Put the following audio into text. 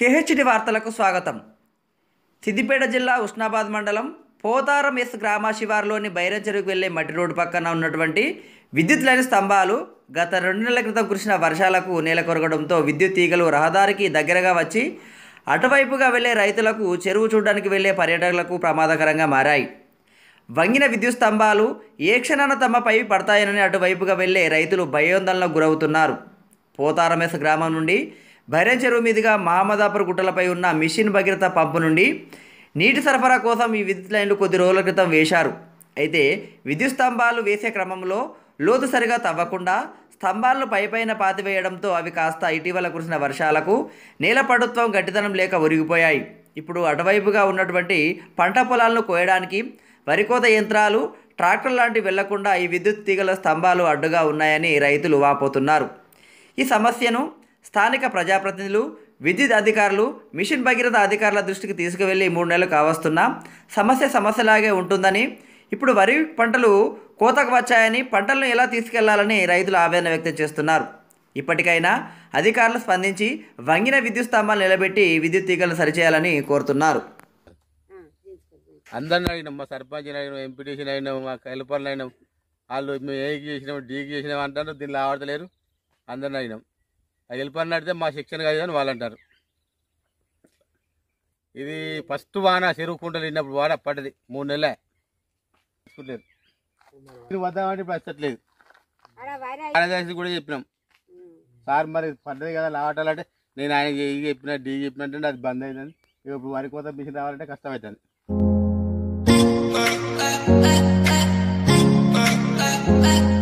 KHD వార్తలకు స్వాగతం సిద్దిపేట జిల్లా ఉస్నాబాద్ మండలం పోతారం ఎస్ గ్రామ శివారులోని బైరంచెరుకు వెళ్లే మట్టి రోడ్డు పక్కన ఉన్నటువంటి విద్యుత్ లేని స్తంభాలు గత రెండు నెలల క్రితం కురిసిన వర్షాలకు నేల కొరగడంతో విద్యుత్ తీగలు రహదారికి దగ్గరగా వచ్చి అటువైపుగా వెళ్లే రైతులకు చెరువు చూడడానికి వెళ్లే పర్యటకులకు ప్రమాదకరంగా మారాయి వంగిన విద్యుత్ స్తంభాలు ఏ క్షణాన తమపై పడతాయనని అటువైపుగా వెళ్లే రైతులు భయోందనలకు గురవుతున్నారు పోతారమేస గ్రామం నుండి బైరం చెరువు మీదుగా మహమ్మదాపూర్ గుట్టలపై ఉన్న మిషన్ భగీరథ పంపు నుండి నీటి సరఫరా కోసం ఈ విద్యుత్ లైన్లు కొద్ది రోజుల క్రితం వేశారు అయితే విద్యుత్ స్తంభాలు వేసే క్రమంలో లోతు సరిగా తవ్వకుండా స్తంభాలను పైపైన పాతివేయడంతో అవి కాస్త ఇటీవల కురిసిన వర్షాలకు నేల గట్టిదనం లేక ఒరిగిపోయాయి ఇప్పుడు అటువైపుగా ఉన్నటువంటి పంట పొలాలను కోయడానికి వరికోత యంత్రాలు ట్రాక్టర్ లాంటివి వెళ్లకుండా ఈ విద్యుత్ తీగల స్తంభాలు అడ్డుగా ఉన్నాయని రైతులు వాపోతున్నారు ఈ సమస్యను స్థానిక ప్రజాప్రతినిధులు విద్యుత్ అధికారులు మిషన్ భగీరథ అధికారుల దృష్టికి తీసుకువెళ్ళి మూడు నెలలు కావస్తున్నా సమస్య సమస్యలాగే ఉంటుందని ఇప్పుడు వరి పంటలు కోతకు వచ్చాయని పంటలను ఎలా తీసుకెళ్లాలని రైతులు ఆవేదన వ్యక్తం చేస్తున్నారు ఇప్పటికైనా అధికారులు స్పందించి వంగిన విద్యుత్ స్తంభాలు నిలబెట్టి విద్యుత్ తీగలను సరిచేయాలని కోరుతున్నారు అందరిని అయినాం మా సర్పంచ్ని అయినాం ఎంపీటీసీని అయినాం మా హెల్పర్ని అయినాం వాళ్ళు మేము ఏ చేసినాం డీకి చేసినాం అంటారు దీనిలో ఆడతలేరు అందరిని అయినాం అది వెళ్ళిపోయిన అడితే మా శిక్షణ కాదు అని వాళ్ళు అంటారు ఇది ఫస్ట్ వాన చెరువు కుంటలు నిన్నప్పుడు వాడ పడ్డది మూడు నెలలే తీసుకుంటారు వద్దామంటే ఇప్పుడు వచ్చట్లేదు కూడా చెప్పినాం సార్ మరి పడ్డది కదా లావటాలంటే నేను ఆయన ఏ చెప్పిన డీ చెప్పిన అది బంద్ అయిందని ఇప్పుడు వరి కోత మిషన్ రావాలంటే కష్టం అవుతుంది Thank